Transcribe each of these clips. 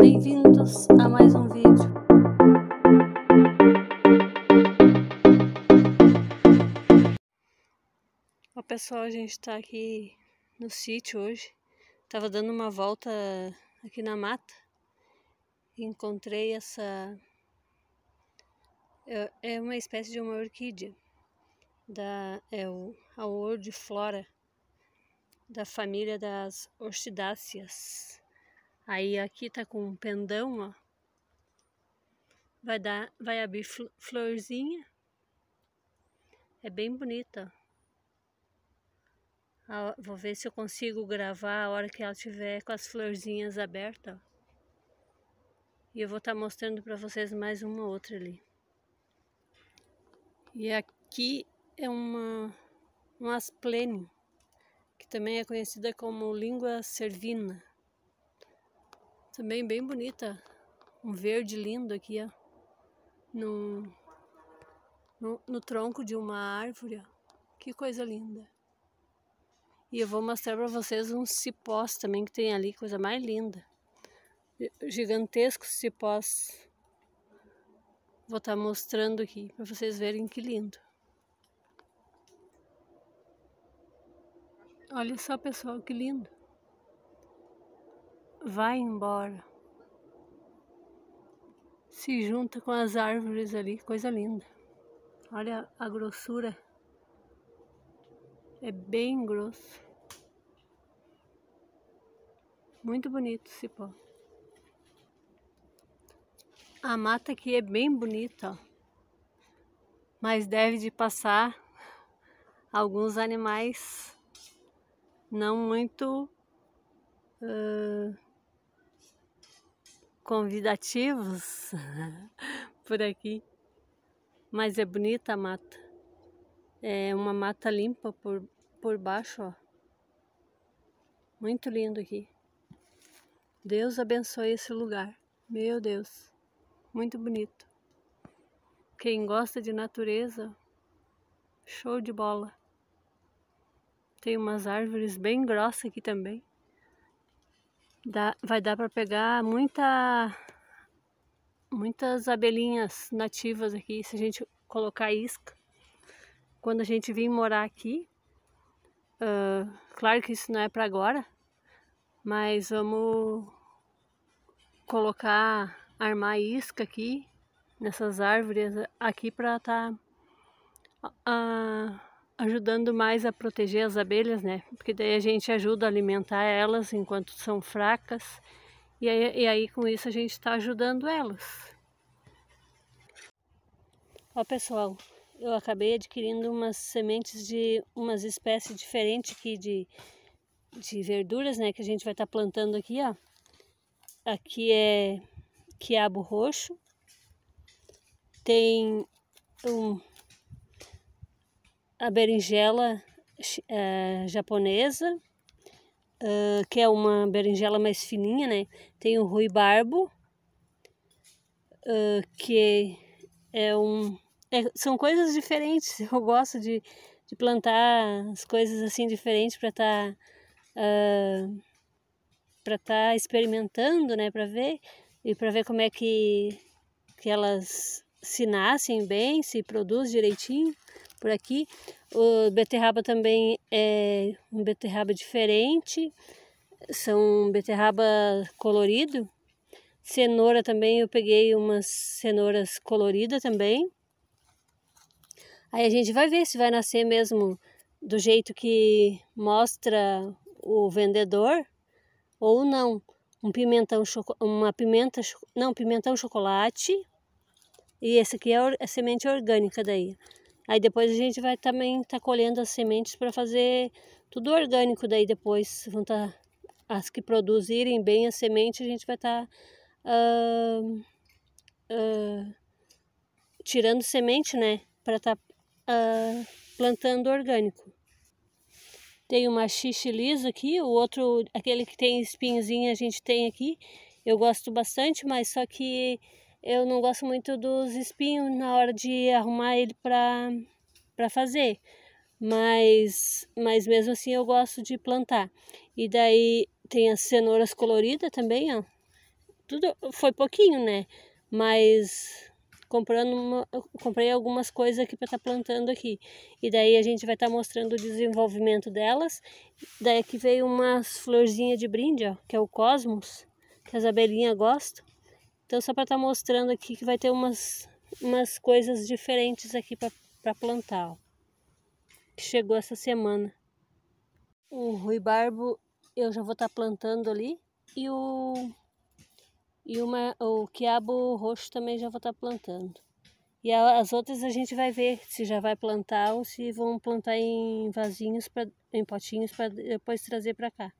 Bem-vindos a mais um vídeo. Ó pessoal, a gente tá aqui no sítio hoje. Tava dando uma volta aqui na mata. E encontrei essa... É, é uma espécie de uma orquídea. Da, é o, a ordiflora da família das orchidáceas. Aí aqui tá com um pendão, ó. Vai dar, vai abrir florzinha. É bem bonita. vou ver se eu consigo gravar a hora que ela tiver com as florzinhas abertas. E eu vou estar tá mostrando para vocês mais uma outra ali. E aqui é uma um asplênio, que também é conhecida como língua servina também bem bonita. Um verde lindo aqui, ó. No, no, no tronco de uma árvore, ó. Que coisa linda. E eu vou mostrar para vocês uns cipós também que tem ali, coisa mais linda. Gigantescos cipós. Vou estar tá mostrando aqui para vocês verem que lindo. Olha só, pessoal, que lindo vai embora. Se junta com as árvores ali, coisa linda. Olha a grossura. É bem grosso. Muito bonito esse pó. A mata aqui é bem bonita, ó. Mas deve de passar alguns animais não muito uh, convidativos por aqui. Mas é bonita a mata. É uma mata limpa por, por baixo, ó. Muito lindo aqui. Deus abençoe esse lugar. Meu Deus, muito bonito. Quem gosta de natureza, show de bola. Tem umas árvores bem grossas aqui também. Dá, vai dar para pegar muita, muitas abelhinhas nativas aqui se a gente colocar isca. Quando a gente vir morar aqui, uh, claro que isso não é para agora, mas vamos colocar, armar isca aqui nessas árvores aqui para estar tá, uh, ajudando mais a proteger as abelhas, né? Porque daí a gente ajuda a alimentar elas enquanto são fracas e aí, e aí com isso a gente está ajudando elas. Ó pessoal, eu acabei adquirindo umas sementes de umas espécies diferentes aqui de, de verduras, né? Que a gente vai estar tá plantando aqui, ó. Aqui é quiabo roxo. Tem um a berinjela uh, japonesa, uh, que é uma berinjela mais fininha, né? Tem o ruibarbo, uh, eh, que é um... É, são coisas diferentes, eu gosto de, de plantar as coisas assim diferentes para estar... Tá, para estar tá experimentando, né, para ver e para ver como é que, que elas se nascem bem, se produzem direitinho por aqui. O beterraba também é um beterraba diferente, são beterraba colorido. Cenoura também, eu peguei umas cenouras coloridas também. Aí a gente vai ver se vai nascer mesmo do jeito que mostra o vendedor ou não. Um pimentão, uma pimenta, não, pimentão chocolate. E esse aqui é a é semente orgânica daí. Aí depois a gente vai também estar tá colhendo as sementes para fazer tudo orgânico daí depois. Vão tá, as que produzirem bem a semente, a gente vai estar tá, uh, uh, tirando semente, né? Para estar tá, uh, plantando orgânico. Tem uma xixi liso aqui, o outro, aquele que tem espinhozinho, a gente tem aqui. Eu gosto bastante, mas só que eu não gosto muito dos espinhos na hora de arrumar ele para para fazer. Mas mas mesmo assim eu gosto de plantar. E daí tem as cenouras coloridas também, ó. Tudo foi pouquinho, né? Mas comprando uma, comprei algumas coisas aqui para estar tá plantando aqui. E daí a gente vai estar tá mostrando o desenvolvimento delas. Daí aqui veio umas florzinhas de brinde, ó, que é o cosmos, que as abelhinhas gostam. Então, só para estar tá mostrando aqui que vai ter umas, umas coisas diferentes aqui para plantar, ó, que chegou essa semana. O ruibarbo eu já vou estar tá plantando ali e o e uma, o quiabo roxo também já vou estar tá plantando. E as outras a gente vai ver se já vai plantar ou se vão plantar em vasinhos, pra, em potinhos, para depois trazer para cá.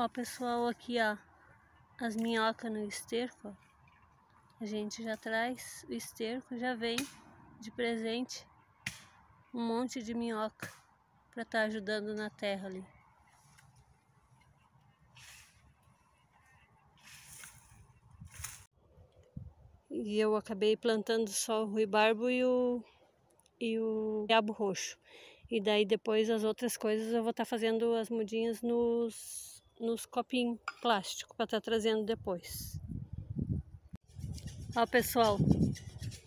Ó pessoal, aqui ó, as minhocas no esterco, ó. a gente já traz o esterco, já vem de presente um monte de minhoca para estar tá ajudando na terra ali. E eu acabei plantando só o ruibarbo e o, e o diabo roxo. E daí depois as outras coisas eu vou estar tá fazendo as mudinhas nos nos copinhos plástico para estar tá trazendo depois. Ó pessoal,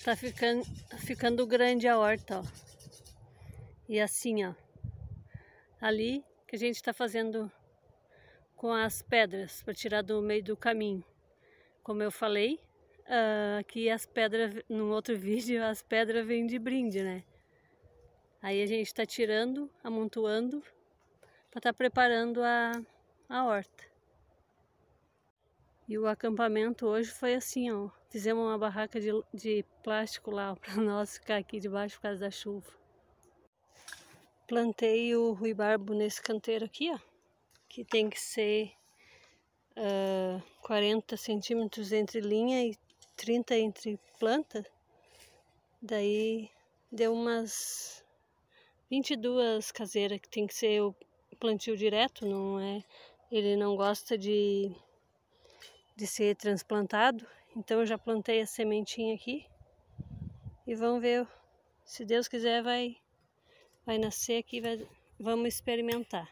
tá ficando, tá ficando grande a horta, ó. E assim, ó. Ali que a gente está fazendo com as pedras para tirar do meio do caminho. Como eu falei, uh, aqui as pedras, num outro vídeo, as pedras vêm de brinde, né? Aí a gente está tirando, amontoando, para estar tá preparando a, a horta. E o acampamento hoje foi assim, ó. Fizemos uma barraca de, de plástico lá para nós ficar aqui debaixo por causa da chuva. Plantei o ruibarbo nesse canteiro aqui, ó. Que tem que ser uh, ah, 40 centímetros entre linha e 30 entre planta. Daí deu umas 22 caseiras que tem que ser o plantio direto, não é ele não gosta de, de ser transplantado, então eu já plantei a sementinha aqui e vamos ver, se Deus quiser vai, vai nascer aqui, vai, vamos experimentar.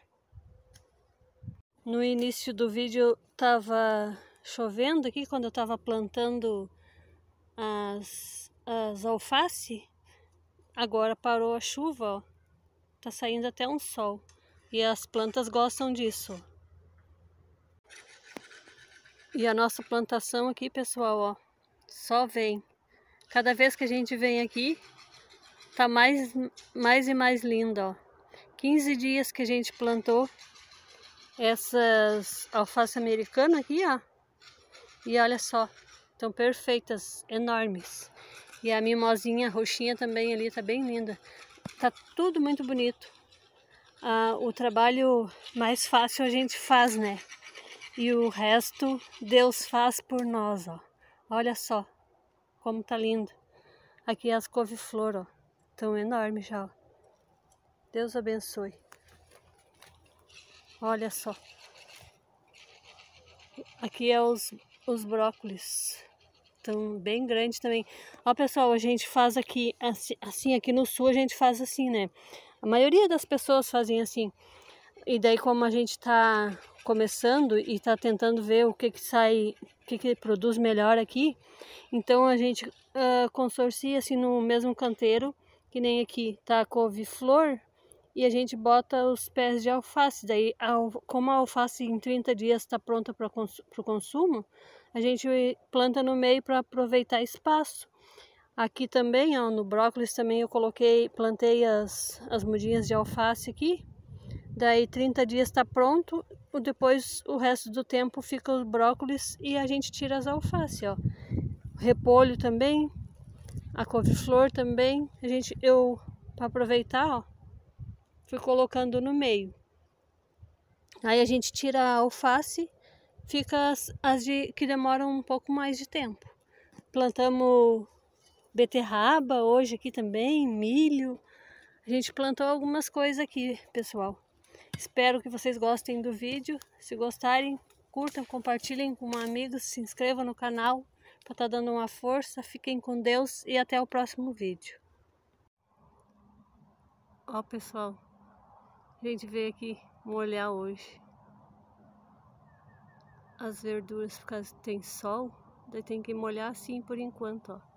No início do vídeo estava chovendo aqui quando eu estava plantando as, as alface. Agora parou a chuva, ó. Tá saindo até um sol. E as plantas gostam disso. E a nossa plantação aqui, pessoal, ó, só vem. Cada vez que a gente vem aqui, tá mais, mais e mais linda, ó. 15 dias que a gente plantou essas alface americana aqui, ó. E olha só, estão perfeitas, enormes. E a mimosinha roxinha também ali tá bem linda. Tá tudo muito bonito. Ah, o trabalho mais fácil a gente faz, né? E o resto Deus faz por nós, ó. Olha só como tá lindo. Aqui as couve-flor, ó. Tão enorme já, ó. Deus abençoe. Olha só. Aqui é os, os brócolis. Tão bem grande também. Ó, pessoal, a gente faz aqui assim, assim, aqui no sul a gente faz assim, né? A maioria das pessoas fazem assim. E daí como a gente tá começando e está tentando ver o que que sai, o que que produz melhor aqui. Então a gente uh, consorcia assim no mesmo canteiro, que nem aqui tá couve-flor e a gente bota os pés de alface. Daí, como a alface em 30 dias está pronta para cons o consumo, a gente planta no meio para aproveitar espaço. Aqui também, ó, no brócolis também eu coloquei, plantei as, as mudinhas de alface aqui. Daí 30 dias está pronto depois, o resto do tempo, fica os brócolis e a gente tira as alfaces, ó. Repolho também, a couve-flor também. A gente, eu, para aproveitar, ó, fui colocando no meio. Aí a gente tira a alface, fica as, as de, que demoram um pouco mais de tempo. Plantamos beterraba hoje aqui também, milho. A gente plantou algumas coisas aqui, pessoal. Espero que vocês gostem do vídeo. Se gostarem, curtam, compartilhem com um amigo, se inscrevam no canal para estar tá dando uma força. Fiquem com Deus e até o próximo vídeo. Ó pessoal, a gente veio aqui molhar hoje as verduras por causa que tem sol, daí tem que molhar assim por enquanto, ó.